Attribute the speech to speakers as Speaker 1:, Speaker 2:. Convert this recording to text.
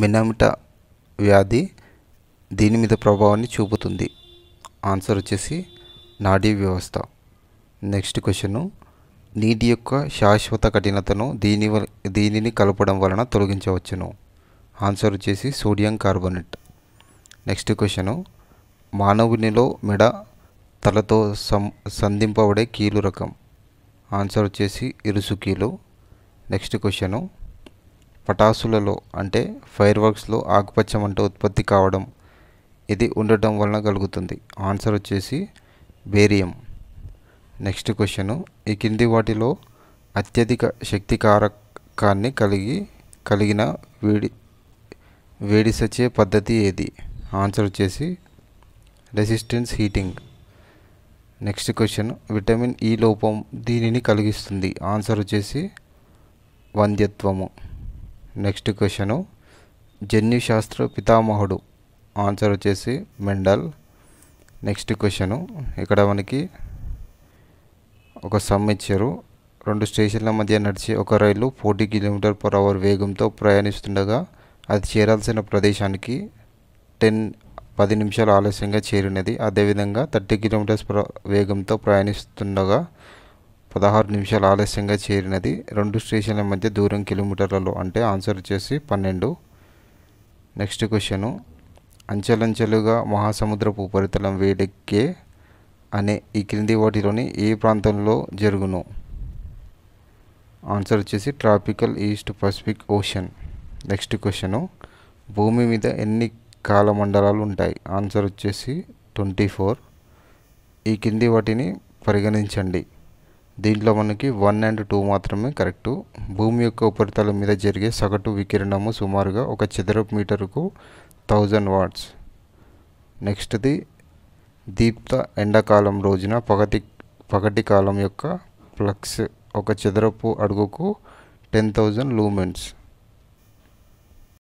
Speaker 1: మినమిట వ్యాధి దీని మీద ప్రభావాన్ని చూపుతుంది ఆన్సర్ వచ్చేసి నాడీ వ్యవస్థ నెక్స్ట్ క్వశ్చను నీటి యొక్క శాశ్వత కఠినతను దీని దీనిని కలపడం వలన తొలగించవచ్చును ఆన్సర్ వచ్చేసి సోడియం కార్బోనేట్ నెక్స్ట్ క్వశ్చను మానవునిలో మెడ తలతో సం సంధింపబడే కీలు రకం ఆన్సర్ వచ్చేసి ఇరుసు కీలు నెక్స్ట్ క్వశ్చను పటాసులలో అంటే ఫైర్ వర్క్స్లో ఆకుపచ్చ మంట ఉత్పత్తి కావడం ఇది ఉండటం వలన కలుగుతుంది ఆన్సర్ వచ్చేసి బేరియం నెక్స్ట్ క్వశ్చను ఈ కింది వాటిలో అత్యధిక శక్తి కారకాన్ని కలిగి కలిగిన వేడి వేడి సచే పద్ధతి ఏది ఆన్సర్ వచ్చేసి resistance heating next question vitamin ఈ లోపం దీనిని కలిగిస్తుంది ఆన్సర్ వచ్చేసి వంద్యత్వము నెక్స్ట్ క్వశ్చను జన్యుశాస్త్ర పితామహుడు ఆన్సర్ వచ్చేసి మెండల్ నెక్స్ట్ క్వశ్చను ఇక్కడ మనకి ఒక సమ్ ఇచ్చారు రెండు స్టేషన్ల మధ్య నడిచే ఒక రైలు ఫోర్టీ కిలోమీటర్ పర్ అవర్ వేగంతో ప్రయాణిస్తుండగా అది చేరాల్సిన ప్రదేశానికి టెన్ పది నిమిషాలు ఆలస్యంగా చేరినది అదేవిధంగా థర్టీ కిలోమీటర్స్ వేగంతో ప్రయాణిస్తుండగా పదహారు నిమిషాలు ఆలస్యంగా చేరినది రెండు స్టేషన్ల మధ్య దూరం కిలోమీటర్లలో అంటే ఆన్సర్ వచ్చేసి పన్నెండు నెక్స్ట్ క్వశ్చను అంచెలంచెలుగా మహాసముద్రపు ఉపరితలం వేడెక్కే అనే ఈ క్రింది వాటిలోని ఏ ప్రాంతంలో జరుగును ఆన్సర్ వచ్చేసి tropical East Pacific Ocean next question భూమి మీద ఎన్ని కాలమండలాలు ఉంటాయి ఆన్సర్ వచ్చేసి ట్వంటీ ఫోర్ ఈ కింది వాటిని పరిగణించండి దీంట్లో మనకి వన్ అండ్ టూ మాత్రమే కరెక్టు భూమి యొక్క ఉపరితలం మీద జరిగే సగటు వికిరణము సుమారుగా ఒక చదరపు మీటరుకు థౌజండ్ వాట్స్ నెక్స్ట్ది దీప్త ఎండాకాలం రోజున పగటి పగటి కాలం యొక్క ఫ్లక్స్ ఒక చదరపు అడుగుకు టెన్ థౌజండ్ లూమెంట్స్